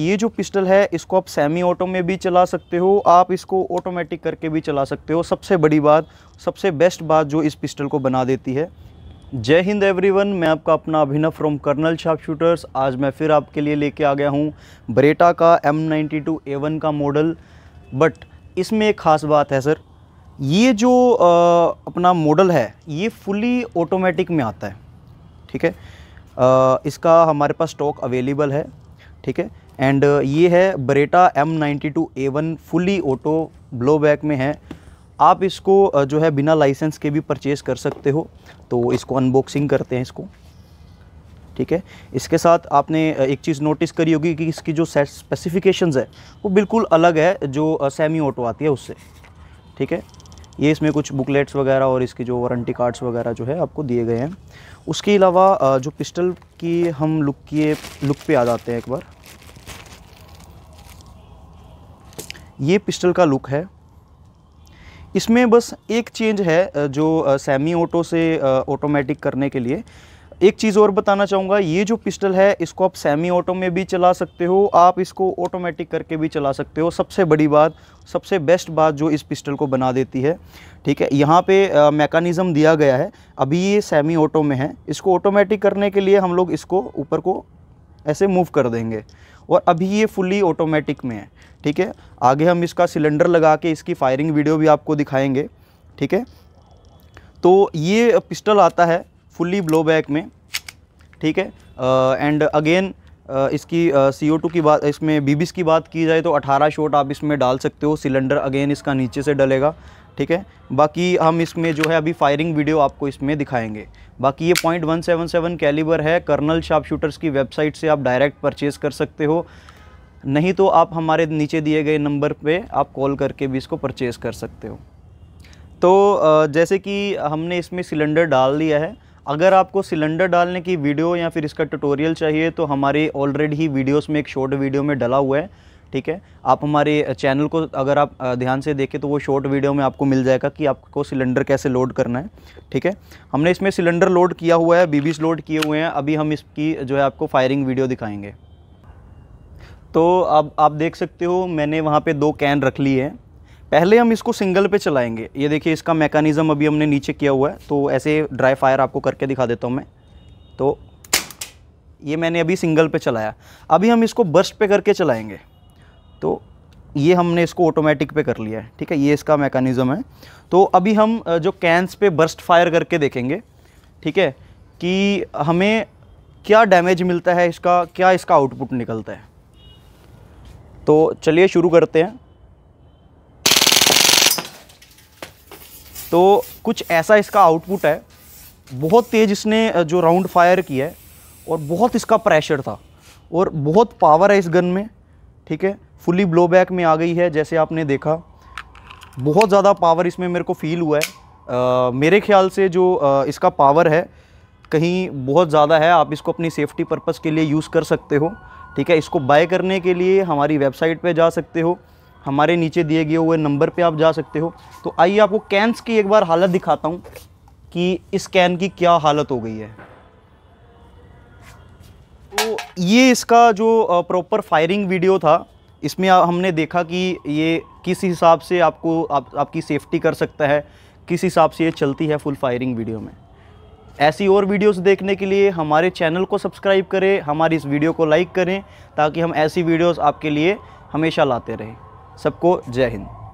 ये जो पिस्टल है इसको आप सेमी ऑटो में भी चला सकते हो आप इसको ऑटोमेटिक करके भी चला सकते हो सबसे बड़ी बात सबसे बेस्ट बात जो इस पिस्टल को बना देती है जय हिंद एवरीवन मैं आपका अपना Abhinav from colonel sharp shooters आज मैं फिर आपके लिए लेके आ गया हूँ बरेटा का M ninety two A one का मॉडल बट इसमें एक ख़ास बात है सर ये जो आ, अपना मॉडल है ये फुली ऑटोमेटिक में आता है ठीक है आ, इसका हमारे पास स्टॉक अवेलेबल है ठीक है एंड uh, ये है Beretta M ninety two A one fully auto blow back में है आप इसको uh, जो है बिना लाइसेंस के भी परचेज़ कर सकते हो तो इसको अनबॉक्सिंग करते हैं इसको ठीक है इसके साथ आपने uh, एक चीज़ नोटिस करी होगी कि इसकी जो सेट स्पेसिफिकेशंस है वो बिल्कुल अलग है जो सेमी ऑटो आती है उससे ठीक है ये इसमें कुछ बुकलेट्स वगैरह और इसकी जो वारंटी कार्ड्स वगैरह जो है आपको दिए गए हैं उसके अलावा जो पिस्टल की हम लुक किए लुक पे आ जाते हैं एक बार ये पिस्टल का लुक है इसमें बस एक चेंज है जो सेमी ऑटो से ऑटोमेटिक करने के लिए एक चीज़ और बताना चाहूँगा ये जो पिस्टल है इसको आप सेमी ऑटो में भी चला सकते हो आप इसको ऑटोमेटिक करके भी चला सकते हो सबसे बड़ी बात सबसे बेस्ट बात जो इस पिस्टल को बना देती है ठीक है यहाँ पे मेकानिज़म दिया गया है अभी ये सेमी ऑटो में है इसको ऑटोमेटिक करने के लिए हम लोग इसको ऊपर को ऐसे मूव कर देंगे और अभी ये फुली ऑटोमेटिक में है ठीक है आगे हम इसका सिलेंडर लगा के इसकी फायरिंग वीडियो भी आपको दिखाएंगे ठीक है तो ये पिस्टल आता है फुल्ली ब्लो बैक में ठीक है एंड uh, अगेन इसकी सी टू की बात इसमें बीबीस की बात की जाए तो 18 शॉट आप इसमें डाल सकते हो सिलेंडर अगेन इसका नीचे से डलेगा ठीक है बाकी हम इसमें जो है अभी फायरिंग वीडियो आपको इसमें दिखाएंगे बाकी ये point one seven seven calibre है कर्नल शार्प शूटर्स की वेबसाइट से आप डायरेक्ट परचेज़ कर सकते हो नहीं तो आप हमारे नीचे दिए गए नंबर पे आप कॉल करके भी इसको परचेज़ कर सकते हो तो जैसे कि हमने इसमें सिलेंडर डाल दिया है अगर आपको सिलेंडर डालने की वीडियो या फिर इसका ट्यूटोरियल चाहिए तो हमारे ऑलरेडी ही वीडियोस में एक शॉर्ट वीडियो में डला हुआ है ठीक है आप हमारे चैनल को अगर आप ध्यान से देखें तो वो शॉर्ट वीडियो में आपको मिल जाएगा कि आपको सिलेंडर कैसे लोड करना है ठीक है हमने इसमें सिलेंडर लोड किया हुआ है बीबीज लोड किए हुए हैं अभी हम इसकी जो है आपको फायरिंग वीडियो दिखाएंगे तो अब आप देख सकते हो मैंने वहाँ पर दो कैन रख ली है पहले हम इसको सिंगल पे चलाएंगे ये देखिए इसका मैकेनिज़्म अभी हमने नीचे किया हुआ है तो ऐसे ड्राई फायर आपको करके दिखा देता हूँ मैं तो ये मैंने अभी सिंगल पे चलाया अभी हम इसको बर्स्ट पे करके चलाएंगे तो ये हमने इसको ऑटोमेटिक पे कर लिया है ठीक है ये इसका मैकेनिज़्म है तो अभी हम जो कैंस पे बर्स्ट फायर करके देखेंगे ठीक है कि हमें क्या डैमेज मिलता है इसका क्या इसका आउटपुट निकलता है तो चलिए शुरू करते हैं तो कुछ ऐसा इसका आउटपुट है बहुत तेज़ इसने जो राउंड फायर किया है और बहुत इसका प्रेशर था और बहुत पावर है इस गन में ठीक है फुली ब्लो बैक में आ गई है जैसे आपने देखा बहुत ज़्यादा पावर इसमें मेरे को फील हुआ है आ, मेरे ख्याल से जो आ, इसका पावर है कहीं बहुत ज़्यादा है आप इसको अपनी सेफ्टी पर्पज़ के लिए यूज़ कर सकते हो ठीक है इसको बाय करने के लिए हमारी वेबसाइट पे जा सकते हो हमारे नीचे दिए गए हुए नंबर पे आप जा सकते हो तो आइए आपको कैंस की एक बार हालत दिखाता हूँ कि इस कैन की क्या हालत हो गई है तो ये इसका जो प्रॉपर फायरिंग वीडियो था इसमें हमने देखा कि ये किस हिसाब से आपको आप, आपकी सेफ्टी कर सकता है किस हिसाब से ये चलती है फुल फायरिंग वीडियो में ऐसी और वीडियोस देखने के लिए हमारे चैनल को सब्सक्राइब करें हमारी इस वीडियो को लाइक करें ताकि हम ऐसी वीडियोस आपके लिए हमेशा लाते रहें सबको जय हिंद